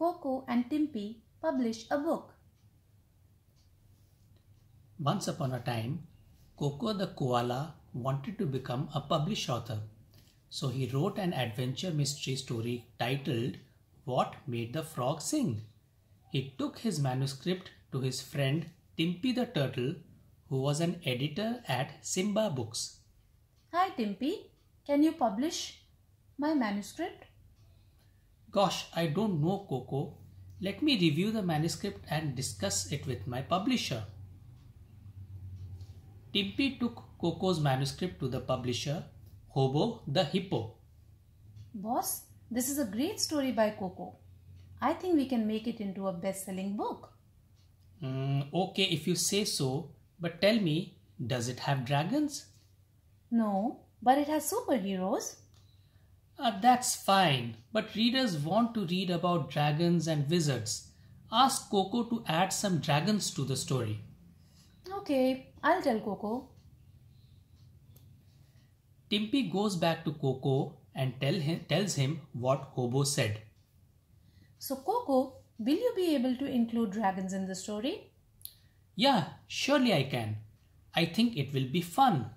Coco and Timpy publish a book. Once upon a time, Coco the koala wanted to become a published author. So he wrote an adventure mystery story titled What Made the Frog Sing. He took his manuscript to his friend Timpy the Turtle, who was an editor at Simba Books. Hi Timpy, can you publish my manuscript? Gosh, I don't know Coco. Let me review the manuscript and discuss it with my publisher. Timpy took Coco's manuscript to the publisher, Hobo the Hippo. Boss, this is a great story by Coco. I think we can make it into a best selling book. Mm, okay, if you say so, but tell me, does it have dragons? No, but it has superheroes. Uh, that's fine, but readers want to read about dragons and wizards. Ask Coco to add some dragons to the story. Okay, I'll tell Coco. Timpy goes back to Coco and tell him, tells him what Hobo said. So, Coco, will you be able to include dragons in the story? Yeah, surely I can. I think it will be fun.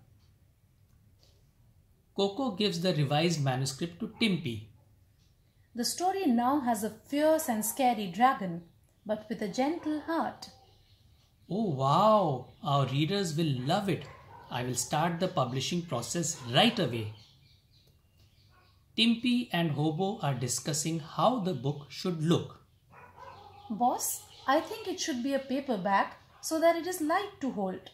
Coco gives the revised manuscript to Timpy. The story now has a fierce and scary dragon, but with a gentle heart. Oh wow, our readers will love it. I will start the publishing process right away. Timpy and Hobo are discussing how the book should look. Boss, I think it should be a paperback so that it is light to hold.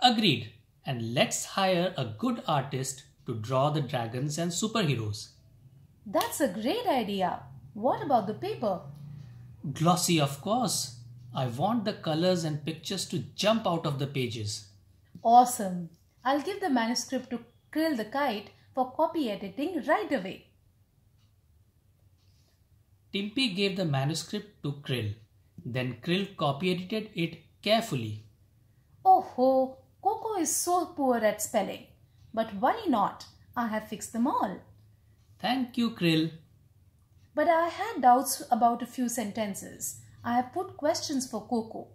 Agreed and let's hire a good artist to draw the dragons and superheroes. That's a great idea. What about the paper? Glossy, of course. I want the colors and pictures to jump out of the pages. Awesome. I'll give the manuscript to Krill the Kite for copy editing right away. Timpy gave the manuscript to Krill. Then Krill copy edited it carefully. Oh ho, Coco is so poor at spelling. But worry not, I have fixed them all. Thank you, Krill. But I had doubts about a few sentences. I have put questions for Coco.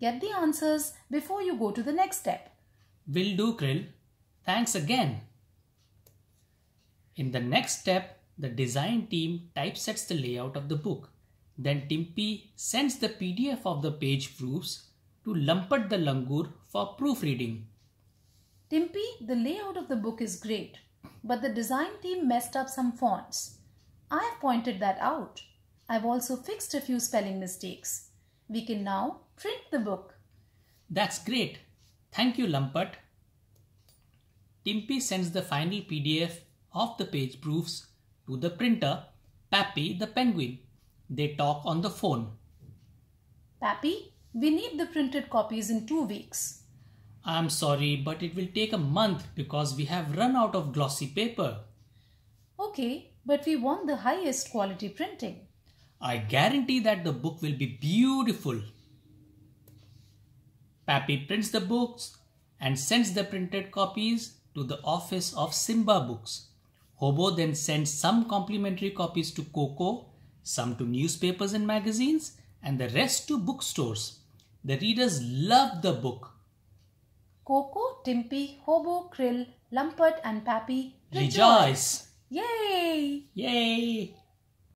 Get the answers before you go to the next step. Will do, Krill. Thanks again. In the next step, the design team typesets the layout of the book. Then Timpy sends the PDF of the page proofs to Lampad the Langur for proofreading. Timpy, the layout of the book is great, but the design team messed up some fonts. I have pointed that out. I've also fixed a few spelling mistakes. We can now print the book. That's great. Thank you, Lumpert. Timpy sends the final PDF of the page proofs to the printer, Pappy the penguin. They talk on the phone. Pappy, we need the printed copies in two weeks. I'm sorry, but it will take a month because we have run out of glossy paper. Okay, but we want the highest quality printing. I guarantee that the book will be beautiful. Pappy prints the books and sends the printed copies to the office of Simba Books. Hobo then sends some complimentary copies to Coco, some to newspapers and magazines, and the rest to bookstores. The readers love the book Coco, Timpy, Hobo, Krill, Lumpert and Pappy rejoice. rejoice. Yay! Yay!